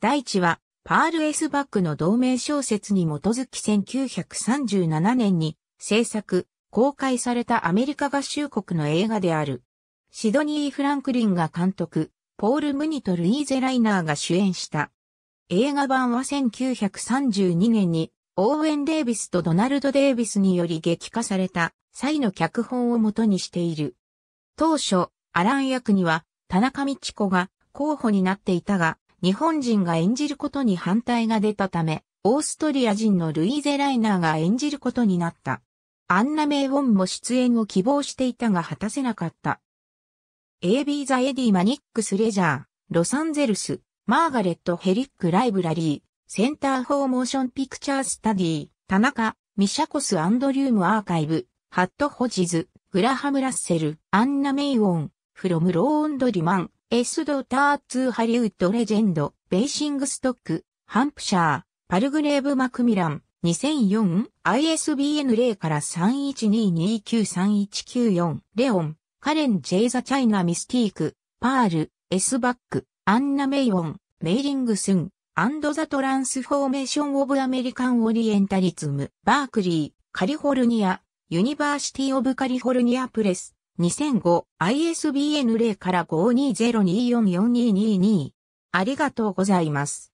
大地は、パール・エスバックの同名小説に基づき1937年に制作、公開されたアメリカ合衆国の映画である。シドニー・フランクリンが監督、ポール・ムニとルイーゼ・ライナーが主演した。映画版は1932年に、オーウェン・デイビスとドナルド・デイビスにより劇化された際の脚本をもとにしている。当初、アラン役には、田中道子が候補になっていたが、日本人が演じることに反対が出たため、オーストリア人のルイーゼ・ライナーが演じることになった。アンナ・メイ・ウォンも出演を希望していたが果たせなかった。AB ザ・エディ・マニックス・レジャー、ロサンゼルス、マーガレット・ヘリック・ライブラリー、センター・フォー・モーション・ピクチャー・スタディ、田中、ミシャコス・アンドリューム・アーカイブ、ハット・ホジズ、グラハム・ラッセル、アンナ・メイ・ウォン、フロム・ロー・オンドリマン、エスドターツーハリウッドレジェンド、ベーシングストック、ハンプシャー、パルグレーブ・マクミラン、2004、ISBN 0から3122293194、レオン、カレン・ジェイザ・チャイナ・ミスティーク、パール、エスバック、アンナ・メイオン、メイリングスン、アンド・ザ・トランスフォーメーション・オブ・アメリカン・オリエンタリズム、バークリー、カリフォルニア、ユニバーシティ・オブ・カリフォルニア・プレス、2005 ISBN 0から520244222。ありがとうございます。